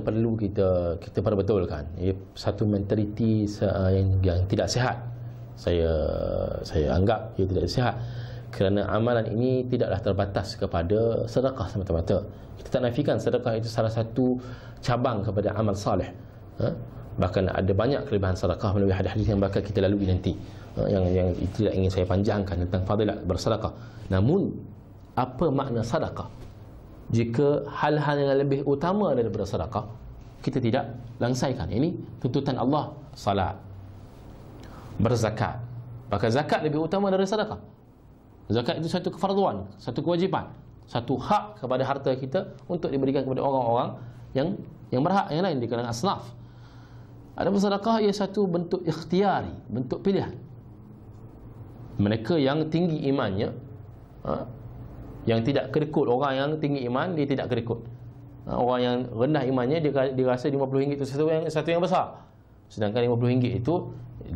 perlu kita kita pada betul kan satu mentaliti uh, yang, yang tidak sihat saya saya anggap ia tidak sihat kerana amalan ini tidaklah terbatas kepada sedekah semata-mata kita tak nafikan sedekah itu salah satu cabang kepada amal salih ha? bahkan ada banyak kelebihan sedekah melalui hadis-hadis yang bakal kita lalui nanti ha? yang yang tidak ingin saya panjangkan tentang fadilat bersedekah namun apa makna sedekah jika hal-hal yang lebih utama daripada sedekah kita tidak langsaikan ini tuntutan Allah salat berzakat maka zakat lebih utama daripada sedekah zakat itu satu kefarduan satu kewajipan satu hak kepada harta kita untuk diberikan kepada orang-orang yang yang berhak yang lain di kalangan asnaf ada sedekah ia satu bentuk ikhtiari bentuk pilihan mereka yang tinggi imannya ha, yang tidak kerekut orang yang tinggi iman dia tidak kerekut ha, orang yang rendah imannya dia, dirasa rasa RM50 itu satu yang, satu yang besar sedangkan RM50 itu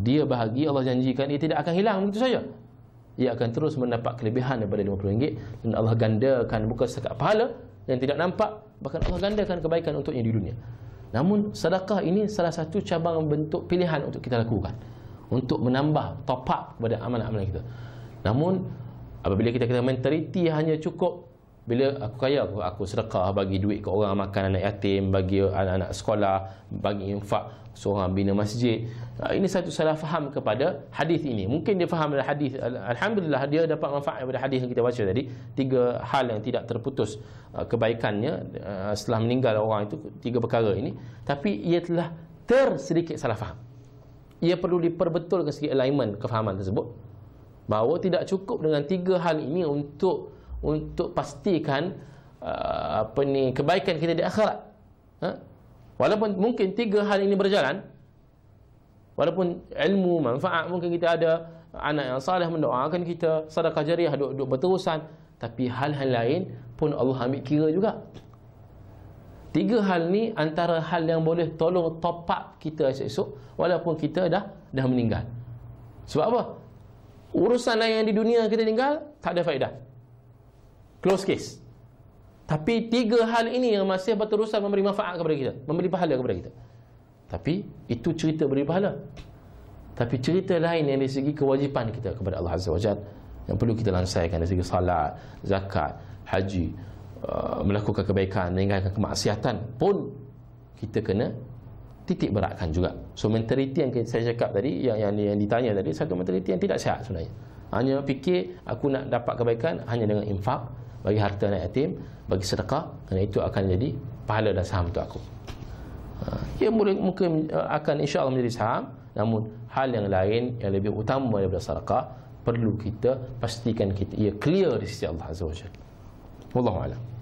dia bahagi Allah janjikan ia tidak akan hilang begitu saja dia akan terus mendapat kelebihan daripada RM50 dan Allah gandakan bukan setakat pahala yang tidak nampak bahkan Allah gandakan kebaikan untuknya di dunia namun sedekah ini salah satu cabang bentuk pilihan untuk kita lakukan untuk menambah topak kepada amalan-amalan kita namun Apabila kita kata mentaliti hanya cukup bila aku kaya aku, aku sedekah bagi duit ke orang makan anak yatim, bagi anak-anak sekolah, bagi infak seorang bina masjid. Ah, ini satu salah faham kepada hadis ini. Mungkin dia faham dari hadis alhamdulillah dia dapat manfaat daripada hadis yang kita baca tadi. Tiga hal yang tidak terputus ah, kebaikannya ah, setelah meninggal orang itu tiga perkara ini tapi ia telah tersedikit salah faham. Ia perlu diperbetulkan sedikit alignment kefahaman tersebut bahawa tidak cukup dengan tiga hal ini untuk untuk pastikan uh, apa ni kebaikan kita di akhirat. Ha? Walaupun mungkin tiga hal ini berjalan walaupun ilmu manfaat mungkin kita ada anak yang saleh mendoakan kita sedekah jariah duduk berterusan tapi hal-hal lain pun Allah ambil kira juga. Tiga hal ni antara hal yang boleh tolong top up kita esok-esok walaupun kita dah dah meninggal. Sebab apa? Urusan lain yang di dunia kita tinggal Tak ada faedah Close case Tapi tiga hal ini yang masih berterusan memberi manfaat kepada kita Memberi pahala kepada kita Tapi itu cerita beri pahala Tapi cerita lain yang dari segi kewajipan kita kepada Allah Azza wa Jad Yang perlu kita lansaikan dari segi salat, zakat, haji uh, Melakukan kebaikan, meninggalkan kemaksiatan pun Kita kena titik beratkan juga. So mentaliti yang saya cakap tadi yang yang yang ditanya tadi satu mentaliti yang tidak sihat sebenarnya. Hanya fikir aku nak dapat kebaikan hanya dengan infak bagi harta anak yatim, bagi sedekah dan itu akan jadi pahala dan saham untuk aku. Ha, ia ya, mungkin, mungkin eh, akan insya-Allah menjadi saham namun hal yang lain yang lebih utama daripada sedekah perlu kita pastikan kita ia ya, clear di sisi Allah Azza wa Jalla. Wallahu a'lam.